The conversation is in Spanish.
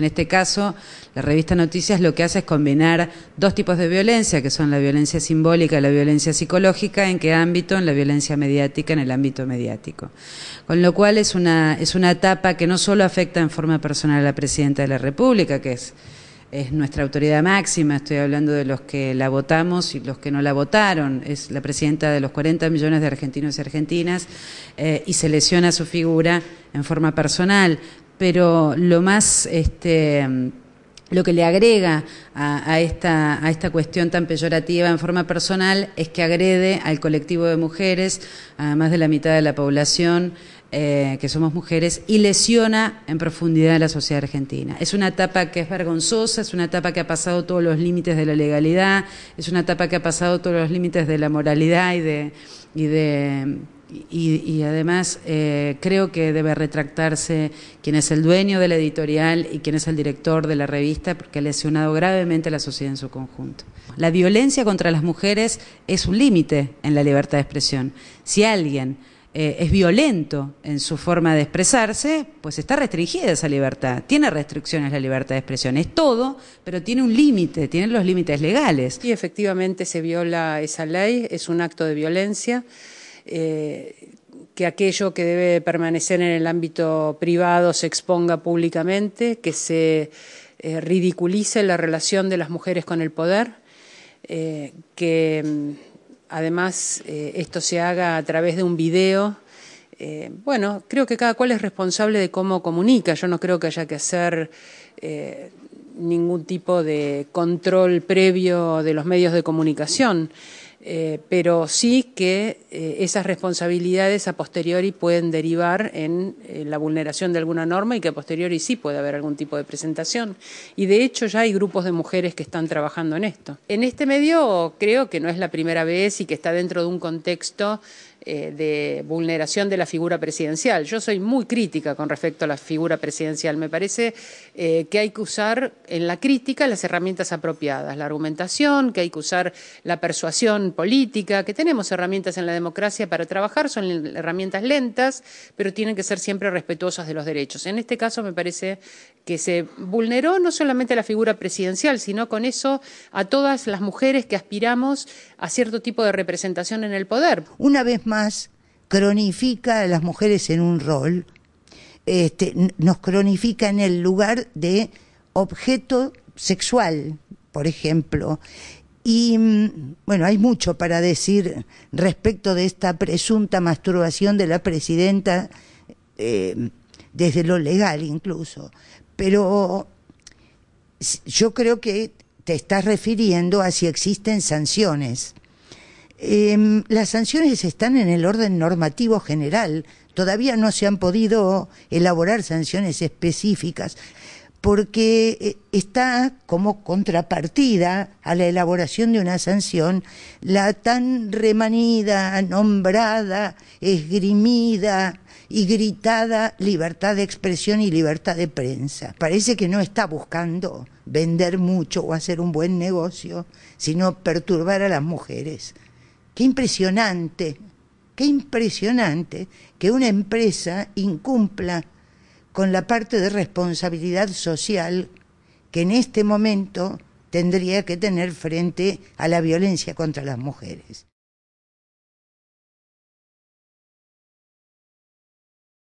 En este caso, la revista Noticias lo que hace es combinar dos tipos de violencia, que son la violencia simbólica y la violencia psicológica, en qué ámbito, en la violencia mediática, en el ámbito mediático. Con lo cual es una, es una etapa que no solo afecta en forma personal a la Presidenta de la República, que es, es nuestra autoridad máxima, estoy hablando de los que la votamos y los que no la votaron, es la Presidenta de los 40 millones de argentinos y argentinas, eh, y se lesiona su figura en forma personal, pero lo más este, lo que le agrega a, esta, a esta cuestión tan peyorativa en forma personal es que agrede al colectivo de mujeres, a más de la mitad de la población, eh, que somos mujeres, y lesiona en profundidad a la sociedad argentina. Es una etapa que es vergonzosa, es una etapa que ha pasado todos los límites de la legalidad, es una etapa que ha pasado todos los límites de la moralidad y de... Y de y, además eh, creo que debe retractarse quien es el dueño de la editorial y quien es el director de la revista porque ha lesionado gravemente a la sociedad en su conjunto. La violencia contra las mujeres es un límite en la libertad de expresión. Si alguien eh, es violento en su forma de expresarse, pues está restringida esa libertad. Tiene restricciones la libertad de expresión. Es todo, pero tiene un límite, tiene los límites legales. Y efectivamente se viola esa ley, es un acto de violencia. Eh, que aquello que debe permanecer en el ámbito privado se exponga públicamente, que se eh, ridiculice la relación de las mujeres con el poder, eh, que mm, además esto se haga a través de un video. bueno, creo que cada cual es responsable de cómo comunica. Yo no creo que haya que hacer ningún tipo de control previo de los medios de comunicación. Eh, pero sí que eh, esas responsabilidades a posteriori pueden derivar en eh, la vulneración de alguna norma y que a posteriori sí puede haber algún tipo de presentación. Y de hecho ya hay grupos de mujeres que están trabajando en esto. En este medio creo que no es la primera vez y que está dentro de un contexto eh, de vulneración de la figura presidencial. Yo soy muy crítica con respecto a la figura presidencial. Me parece eh, que hay que usar en la crítica las herramientas apropiadas, la argumentación, que hay que usar la persuasión política, que tenemos herramientas en la democracia para trabajar, son herramientas lentas, pero tienen que ser siempre respetuosas de los derechos. En este caso me parece que se vulneró no solamente la figura presidencial, sino con eso a todas las mujeres que aspiramos a cierto tipo de representación en el poder. Una vez más cronifica a las mujeres en un rol, este, nos cronifica en el lugar de objeto sexual, por ejemplo. Y mm, bueno, hay mucho para decir respecto de esta presunta masturbación de la presidenta, eh, desde lo legal incluso. Pero yo creo que te estás refiriendo a si existen sanciones. Em, las sanciones están en el orden normativo general, todavía no se han podido elaborar sanciones específicas, porque eh, está como contrapartida a la elaboración de una sanción la tan remanida, nombrada, esgrimida y gritada libertad de expresión y libertad de prensa. Parece que no está buscando vender mucho o hacer un buen negocio, sino perturbar a las mujeres. Qué impresionante, qué impresionante que una empresa incumpla con la parte de responsabilidad social que en este momento tendría que tener frente a la violencia contra las mujeres.